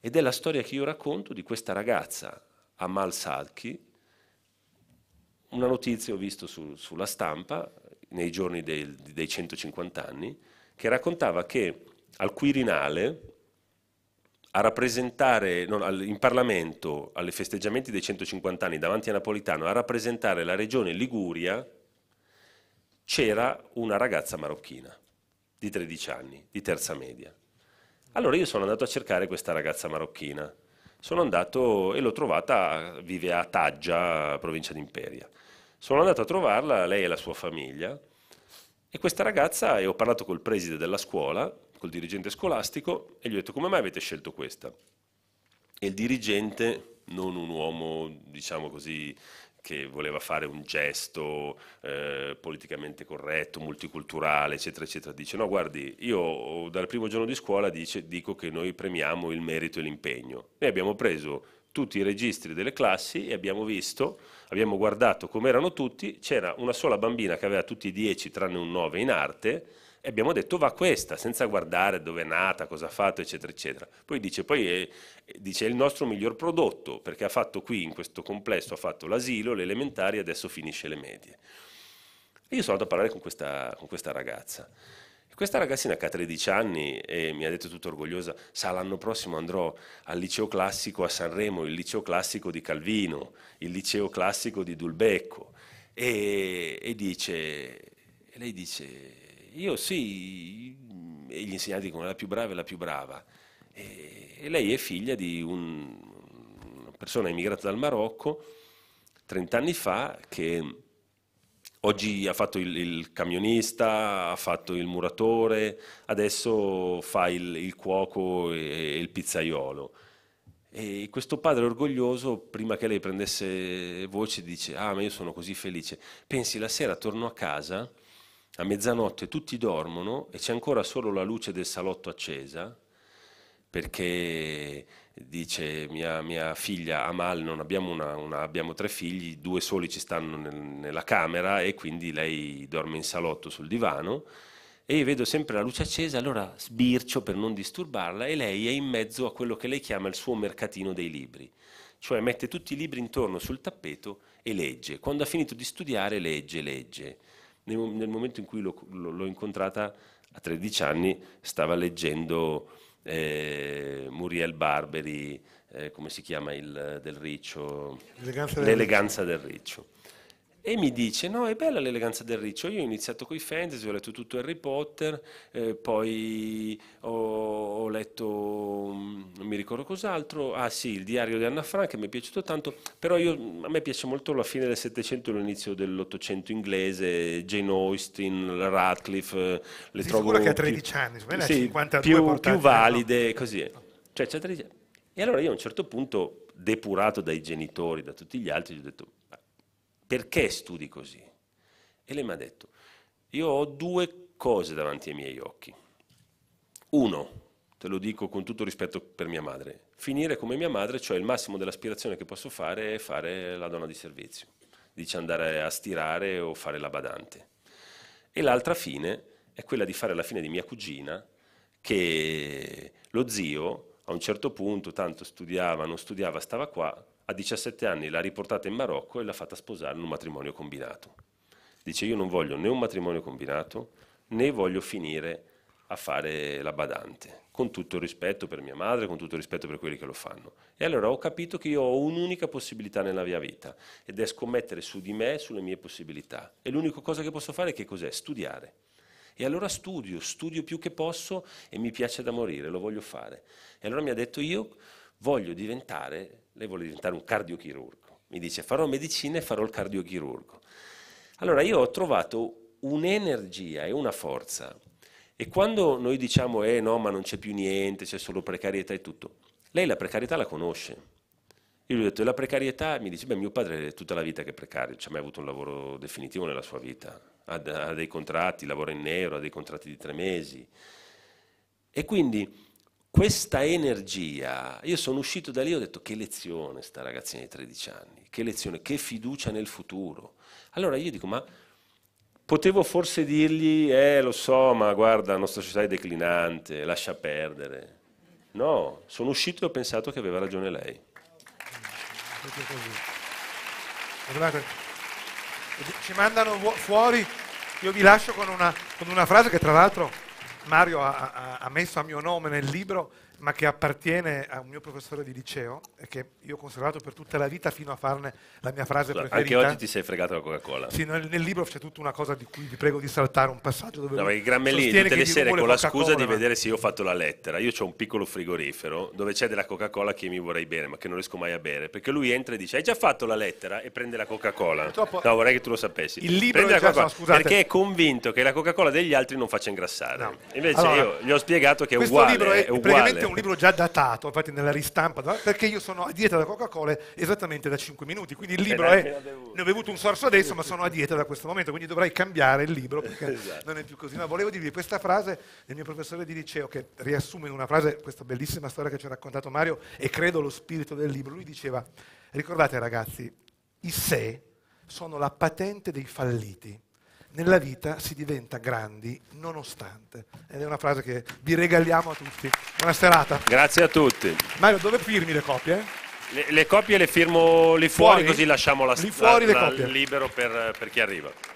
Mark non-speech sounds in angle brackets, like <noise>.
Ed è la storia che io racconto di questa ragazza, Amal Sadki, una notizia ho visto su, sulla stampa nei giorni del, dei 150 anni, che raccontava che al Quirinale, a rappresentare no, in Parlamento, alle festeggiamenti dei 150 anni davanti a Napolitano, a rappresentare la regione Liguria, c'era una ragazza marocchina di 13 anni, di terza media. Allora io sono andato a cercare questa ragazza marocchina. Sono andato e l'ho trovata, vive a Taggia, provincia di Imperia. Sono andato a trovarla, lei e la sua famiglia, e questa ragazza, e ho parlato col preside della scuola, col dirigente scolastico, e gli ho detto come mai avete scelto questa? E il dirigente, non un uomo, diciamo così, che voleva fare un gesto eh, politicamente corretto, multiculturale, eccetera, eccetera, dice no, guardi, io dal primo giorno di scuola dice, dico che noi premiamo il merito e l'impegno. Noi abbiamo preso tutti i registri delle classi e abbiamo visto, abbiamo guardato come erano tutti, c'era una sola bambina che aveva tutti i 10 tranne un 9 in arte e abbiamo detto va questa, senza guardare dove è nata, cosa ha fatto, eccetera, eccetera. Poi dice, poi è, dice, è il nostro miglior prodotto perché ha fatto qui, in questo complesso, ha fatto l'asilo, le elementari e adesso finisce le medie. E io sono andato a parlare con questa, con questa ragazza questa ragazzina che ha 13 anni e mi ha detto tutta orgogliosa, sa l'anno prossimo andrò al liceo classico a Sanremo, il liceo classico di Calvino, il liceo classico di Dulbecco. E, e dice, e lei dice, io sì, e gli insegnanti dicono la più brava è la più brava. E, e lei è figlia di un, una persona immigrata dal Marocco 30 anni fa che Oggi ha fatto il, il, camionista, ha fatto il muratore, adesso fa il, il cuoco e, e, il pizzaiolo. E questo padre orgoglioso, prima che lei prendesse voce, dice, ah ma io sono così felice. Pensi, la sera torno a casa, a mezzanotte tutti dormono e c'è ancora solo la luce del salotto accesa, perché dice mia, mia, figlia Amal, ah, non abbiamo, una, una, abbiamo tre figli, due soli ci stanno nel, nella camera e quindi lei dorme in salotto sul divano e vedo sempre la luce accesa, allora sbircio per non disturbarla e lei è in mezzo a quello che lei chiama il suo mercatino dei libri, cioè mette tutti i libri intorno sul tappeto e legge, quando ha finito di studiare legge, legge. Nel, nel momento in cui l'ho, l'ho incontrata a 13 anni stava leggendo eh, Muriel Barberi, eh, come si chiama il eh, del riccio? L'eleganza, l'eleganza del, riccio. del, riccio. E mi dice, no, è bella l'eleganza del riccio, io ho iniziato con i fantasy, ho letto tutto Harry Potter, eh, poi ho, ho letto... Mm, mi ricordo cos'altro, ah sì, il diario di Anna Frank mi è piaciuto tanto, però io, a me piace molto la fine del Settecento e l'inizio dell'Ottocento inglese, Jane Austen, Radcliffe, eh, le si trovo... che a 13 anni, sì, 52 più, più valide, no? così. Cioè, c'è 13 anni. E allora io a un certo punto, depurato dai genitori, da tutti gli altri, gli ho detto, perché studi così? E lei mi ha detto, io ho due cose davanti ai miei occhi. Uno, te lo dico con tutto rispetto per mia madre, finire come mia madre, cioè il massimo dell'aspirazione che posso fare è fare la donna di servizio, dice andare a stirare o fare la badante. E l'altra fine è quella di fare la fine di mia cugina, che lo zio a un certo punto, tanto studiava, non studiava, stava qua, a 17 anni l'ha riportata in Marocco e l'ha fatta sposare in un matrimonio combinato. Dice io non voglio né un matrimonio combinato né voglio finire a fare la badante, con tutto il rispetto per mia madre, con tutto il rispetto per quelli che lo fanno. E allora ho capito che io ho un'unica possibilità nella mia vita ed è scommettere su di me, sulle mie possibilità. E l'unica cosa che posso fare è che cos'è? Studiare. E allora studio, studio più che posso e mi piace da morire, lo voglio fare. E allora mi ha detto io voglio diventare, lei vuole diventare un cardiochirurgo. Mi dice farò medicina e farò il cardiochirurgo. Allora io ho trovato un'energia e una forza e quando noi diciamo, eh no, ma non c'è più niente, c'è solo precarietà e tutto, lei la precarietà la conosce. Io gli ho detto, la precarietà, mi dice, beh, mio padre è tutta la vita che è precario, non ha mai avuto un lavoro definitivo nella sua vita, ha, ha, dei contratti, lavora in nero, ha dei contratti di tre mesi. E quindi questa energia, io sono uscito da lì e ho detto, che lezione sta ragazzina di 13 anni, che lezione, che fiducia nel futuro. Allora io dico, ma Potevo forse dirgli, eh lo so, ma guarda, la nostra società è declinante, lascia perdere. No, sono uscito e ho pensato che aveva ragione lei. Ci mandano fuori, io vi lascio con una, con una frase che tra l'altro Mario ha, ha messo a mio nome nel libro, ma che appartiene a un mio professore di liceo e che io ho conservato per tutta la vita fino a farne la mia frase Scusa, preferita. Anche oggi ti sei fregato la Coca-Cola. Sì, nel, nel libro c'è tutta una cosa di cui vi prego di saltare un passaggio dove No, ma il Gramellini tutte le sere con la scusa di vedere se io ho fatto la lettera. Io ho un piccolo frigorifero dove c'è della Coca-Cola che mi vorrei bere, ma che non riesco mai a bere, perché lui entra e dice "Hai già fatto la lettera?" e prende la Coca-Cola. Purtroppo no, vorrei che tu lo sapessi. Il libro prende la Coca-Cola no, perché è convinto che la Coca-Cola degli altri non faccia ingrassare. No. Invece allora, io gli ho spiegato che è uguale, è uguale un libro già datato, infatti nella ristampa, perché io sono a dieta da Coca-Cola esattamente da 5 minuti, quindi il eh, libro è... Ne ho bevuto un sorso adesso, ma sono a dieta da questo momento, quindi dovrei cambiare il libro perché <laughs> esatto. non è più così. Ma volevo dirvi questa frase del mio professore di liceo che riassume in una frase questa bellissima storia che ci ha raccontato Mario e credo lo spirito del libro. Lui diceva, ricordate ragazzi, i sé sono la patente dei falliti nella vita si diventa grandi nonostante. Ed è una frase che vi regaliamo a tutti. Buona serata. Grazie a tutti. Mario, dove firmi le copie? Le, le, copie le firmo lì fuori, fuori? così lasciamo la, lì fuori la, la libero per, per chi arriva.